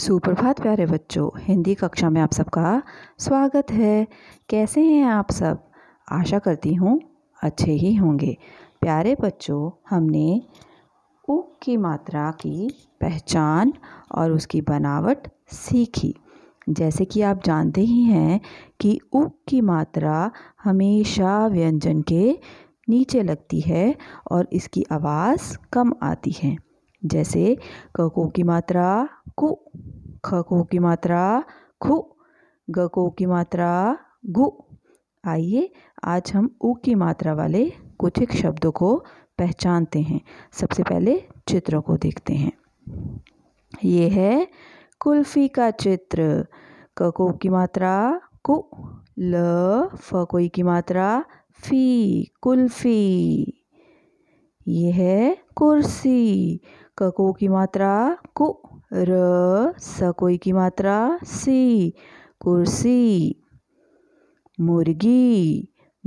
सुप्रभात प्यारे बच्चों हिंदी कक्षा में आप सबका स्वागत है कैसे हैं आप सब आशा करती हूँ अच्छे ही होंगे प्यारे बच्चों हमने उ की मात्रा की पहचान और उसकी बनावट सीखी जैसे कि आप जानते ही हैं कि उ की मात्रा हमेशा व्यंजन के नीचे लगती है और इसकी आवाज़ कम आती है जैसे ककों की मात्रा कु ख को की मात्रा खु ग को की मात्रा गु आइए आज हम ऊ की मात्रा वाले कुछ एक शब्दों को पहचानते हैं सबसे पहले चित्रों को देखते हैं ये है कुल्फी का चित्र कको की मात्रा कु ल कोई की मात्रा फी कुल्फी ये है कुर्सी कको की मात्रा कु र सकोई की मात्रा सी कुर्सी मुर्गी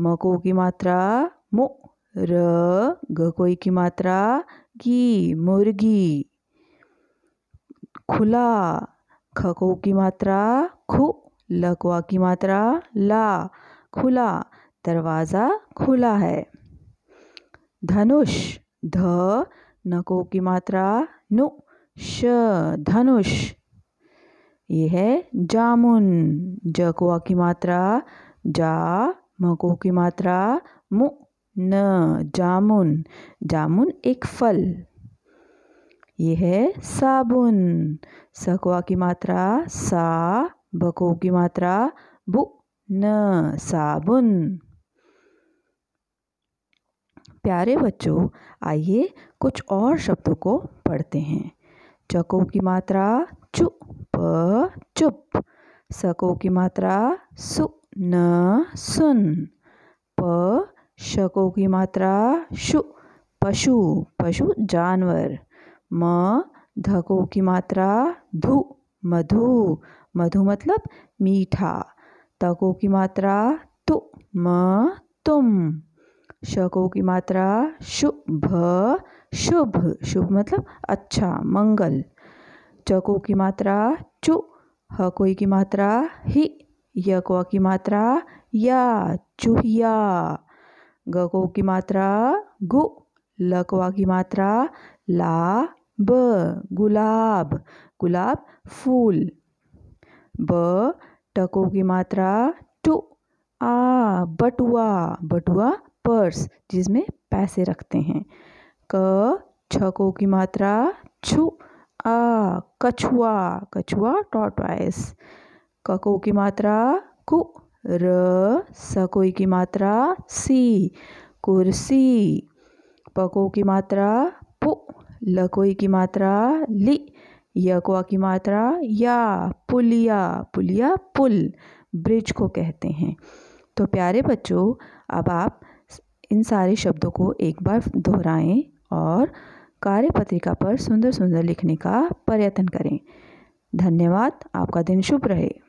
मको की मात्रा मु र गकोई की मात्रा गी मुर्गी खुला खको की मात्रा खु लकवा की मात्रा ला खुला दरवाज़ा खुला है धनुष ध नको की मात्रा नु श धनुष ये है जामुन ज कुआ की मात्रा जा मको की मात्रा मु न जामुन जामुन एक फल ये है साबुन सकुआ की मात्रा सा बको की मात्रा बु न साबुन प्यारे बच्चों आइए कुछ और शब्दों को पढ़ते हैं चको की मात्रा चु प चुप सको की मात्रा सु न सुन प शको की मात्रा शु पशु पशु जानवर म धको की मात्रा धु मधु मधु मतलब मीठा तको की मात्रा तु म तुम शको की मात्रा शु भ शुभ शुभ मतलब अच्छा मंगल चको की मात्रा चु हकोई की मात्रा ही यकवा की मात्रा या चुहिया गको की मात्रा गु लकवा की मात्रा ला ब गुलाब गुलाब फूल ब टको की मात्रा टू आ बटुआ बटुआ पर्स जिसमें पैसे रखते हैं क छ को की मात्रा छु आ कछुआ कछुआ टॉर्टवाइस कको की मात्रा कु र सकोई की मात्रा सी कुर्सी पको की मात्रा पु लकोई की मात्रा ली यकुआ की मात्रा या पुलिया पुलिया पुल ब्रिज को कहते हैं तो प्यारे बच्चों अब आप इन सारे शब्दों को एक बार दोहराएं और कार्य पत्रिका पर सुंदर सुंदर लिखने का प्रयत्न करें धन्यवाद आपका दिन शुभ रहे